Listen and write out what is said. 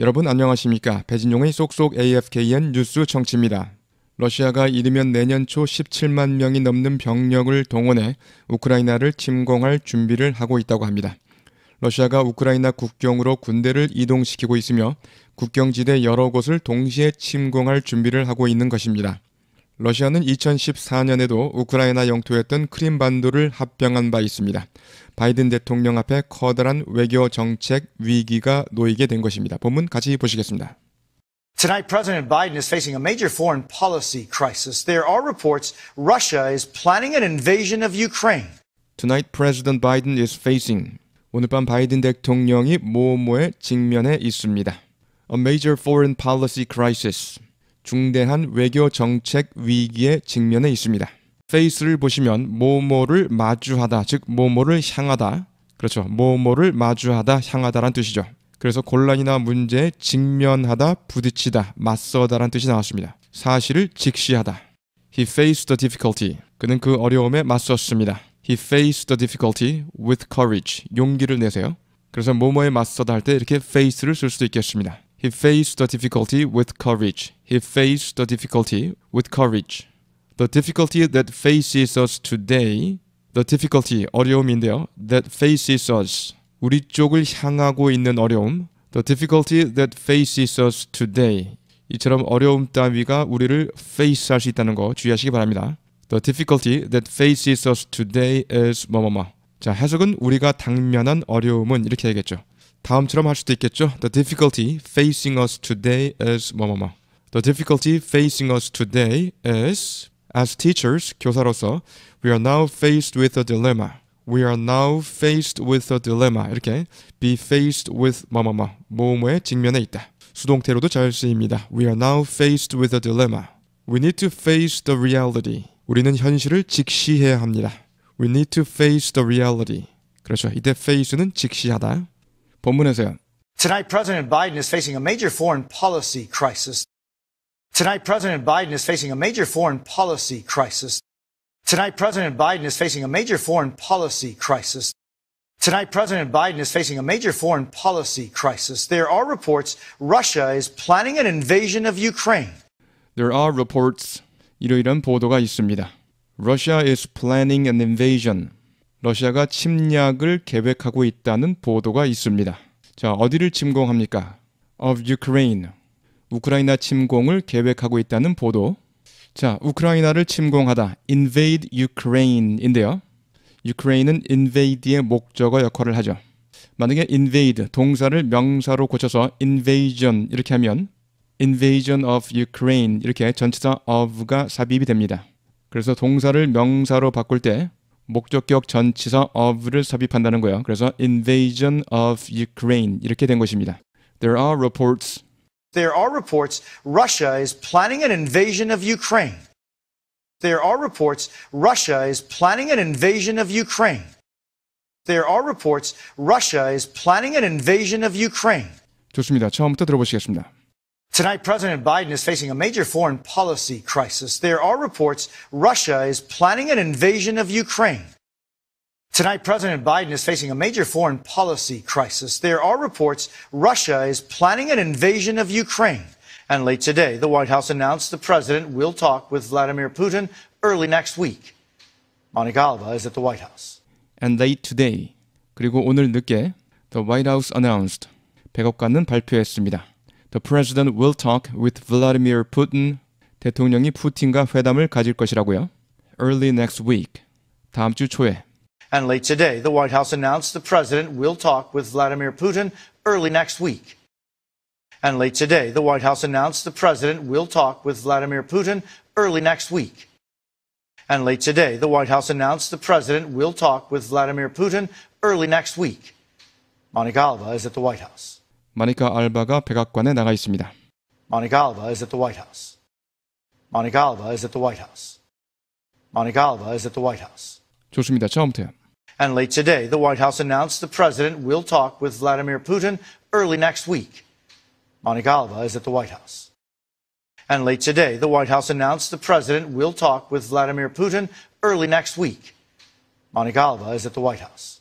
여러분 안녕하십니까? 배진용의 쏙쏙 AFKN 뉴스 청취입니다. 러시아가 이르면 내년 초 17만 명이 넘는 병력을 동원해 우크라이나를 침공할 준비를 하고 있다고 합니다. 러시아가 우크라이나 국경으로 군대를 이동시키고 있으며 국경지대 여러 곳을 동시에 침공할 준비를 하고 있는 것입니다. 러시아는 2014년에도 우크라이나 영토였던 크림반도를 합병한 바 있습니다. 바이든 대통령 앞에 커다란 외교 정책 위기가 놓이게 된 것입니다. 본문 같이 보시겠습니다. Tonight, President Biden is facing a major foreign policy crisis. There are reports Russia is planning an invasion of Ukraine. Tonight, President Biden is facing. 오늘 밤 바이든 대통령이 모모에 직면해 있습니다. A major foreign policy crisis. 중대한 외교 정책 위기에 직면해 있습니다. 페이스를 보시면 모모를 마주하다, 즉 모모를 향하다. 그렇죠. 모모를 마주하다, 향하다란 뜻이죠. 그래서 곤란이나 문제에 직면하다, 부딪히다, 맞서다란 뜻이 나왔습니다. 사실을 직시하다. He faced the difficulty. 그는 그 어려움에 맞섰습니다. He faced the difficulty with courage. 용기를 내세요. 그래서 모모에 맞서다 할 때 이렇게 face를 쓸 수도 있겠습니다. He faced the difficulty with courage. He faced the difficulty with courage. The difficulty that faces us today, the difficulty 어려움인데요. That faces us 우리 쪽을 향하고 있는 어려움. The difficulty that faces us today 이처럼 어려움 따위가 우리를 face 할 수 있다는 거 주의하시기 바랍니다. The difficulty that faces us today is 뭐 뭐뭐. 자 해석은 우리가 당면한 어려움은 이렇게 되겠죠. 다음처럼 할 수도 있겠죠. The difficulty facing us today is 뭐뭐뭐. The difficulty facing us today is as teachers 교사로서 we are now faced with a dilemma. We are now faced with a dilemma. 이렇게 be faced with 뭐뭐뭐 뭐뭐에 직면해 있다. 수동태로도 잘 쓰입니다. We are now faced with a dilemma. We need to face the reality. 우리는 현실을 직시해야 합니다. We need to face the reality. 그렇죠. 이때 face는 직시하다. 본문에서요. Tonight, President Biden is facing a major foreign policy crisis. Tonight, President Biden is facing a major foreign policy crisis. Tonight, President Biden is facing a major foreign policy crisis. Tonight, President Biden is facing a major foreign policy crisis. There are reports Russia is planning an invasion of Ukraine. There are reports 이러이런 보도가 있습니다. Russia is planning an invasion. 러시아가 침략을 계획하고 있다는 보도가 있습니다. 자, 어디를 침공합니까? of Ukraine. 우크라이나 침공을 계획하고 있다는 보도. 자, 우크라이나를 침공하다. invade Ukraine인데요. Ukraine은 invade의 목적어 역할을 하죠. 만약에 invade 동사를 명사로 고쳐서 invasion 이렇게 하면 invasion of Ukraine 이렇게 전치사 of가 삽입이 됩니다. 그래서 동사를 명사로 바꿀 때 목적 전치사 of를 삽입한다는 거예요. 그래서 invasion of Ukraine 이렇게 된 것입니다. There are reports. There are reports Russia is planning an invasion of Ukraine. There are reports Russia is planning an invasion of Ukraine. There are reports Russia is planning an invasion of Ukraine. 좋습니다. 처음부터 들어보시겠습니다. Tonight, President Biden is facing a major foreign policy crisis. There are reports Russia is planning an invasion of Ukraine. Tonight, President Biden is facing a major foreign policy crisis. There are reports Russia is planning an invasion of Ukraine. And late today, the White House announced the president will talk with Vladimir Putin early next week. Monica Alba is at the White House. And late today, 그리고 오늘 늦게, the White House announced 백악관은 발표했습니다. The president will talk with Vladimir Putin. 대통령이 푸틴과 회담을 가질 것이라고요. Early next week. 다음 주 초에. And late today, the White House announced the president will talk with Vladimir Putin early next week. And late today, the White House announced the president will talk with Vladimir Putin early next week. And late today, the White House announced the president will talk with Vladimir Putin early next week. Monica Alba is at the White House. 마니카 알바가 백악관에 나가 있습니다. Monica Alba is at the White House. Monica Alba is at the White House. Monica Alba is at the White House. 좋습니다. 처음부터요. And late today, the White House announced the president will talk with Vladimir Putin early next week. Monica Alba is at the White House. And late today, the White House announced the president will talk with Vladimir Putin early next week. Monica Alba is at the White House.